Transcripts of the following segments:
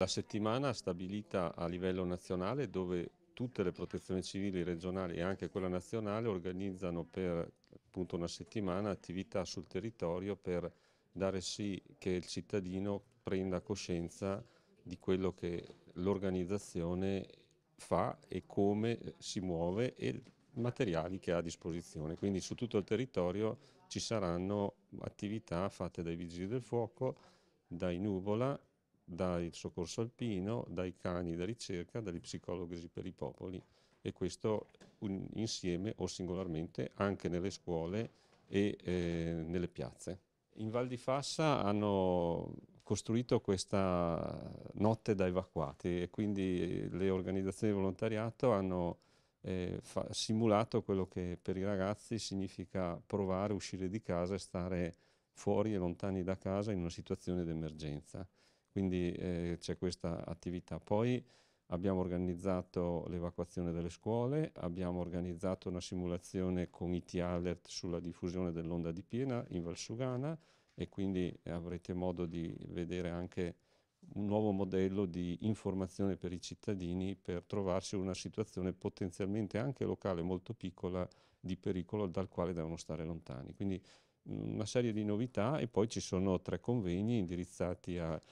La settimana stabilita a livello nazionale dove tutte le protezioni civili regionali e anche quella nazionale organizzano per appunto una settimana attività sul territorio per dare sì che il cittadino prenda coscienza di quello che l'organizzazione fa e come si muove e materiali che ha a disposizione. Quindi su tutto il territorio ci saranno attività fatte dai vigili del fuoco, dai Nuvola dal soccorso alpino, dai cani da ricerca, dagli psicologi per i popoli e questo insieme o singolarmente anche nelle scuole e eh, nelle piazze. In Val di Fassa hanno costruito questa notte da evacuati e quindi le organizzazioni di volontariato hanno eh, simulato quello che per i ragazzi significa provare a uscire di casa e stare fuori e lontani da casa in una situazione d'emergenza quindi eh, c'è questa attività. Poi abbiamo organizzato l'evacuazione delle scuole, abbiamo organizzato una simulazione con IT Alert sulla diffusione dell'onda di piena in Valsugana e quindi avrete modo di vedere anche un nuovo modello di informazione per i cittadini per trovarsi in una situazione potenzialmente anche locale molto piccola di pericolo dal quale devono stare lontani. Quindi mm, una serie di novità e poi ci sono tre convegni indirizzati a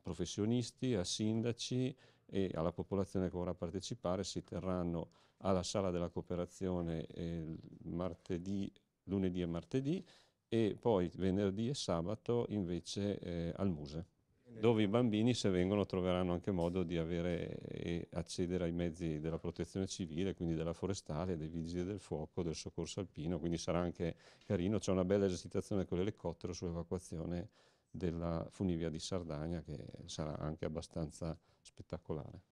professionisti, a sindaci e alla popolazione che vorrà partecipare. Si terranno alla Sala della Cooperazione eh, martedì, lunedì e martedì e poi venerdì e sabato invece eh, al Muse dove i bambini se vengono troveranno anche modo di avere e accedere ai mezzi della protezione civile, quindi della forestale, dei vigili del fuoco, del soccorso alpino, quindi sarà anche carino, c'è una bella esercitazione con l'elicottero sull'evacuazione della funivia di Sardegna che sarà anche abbastanza spettacolare.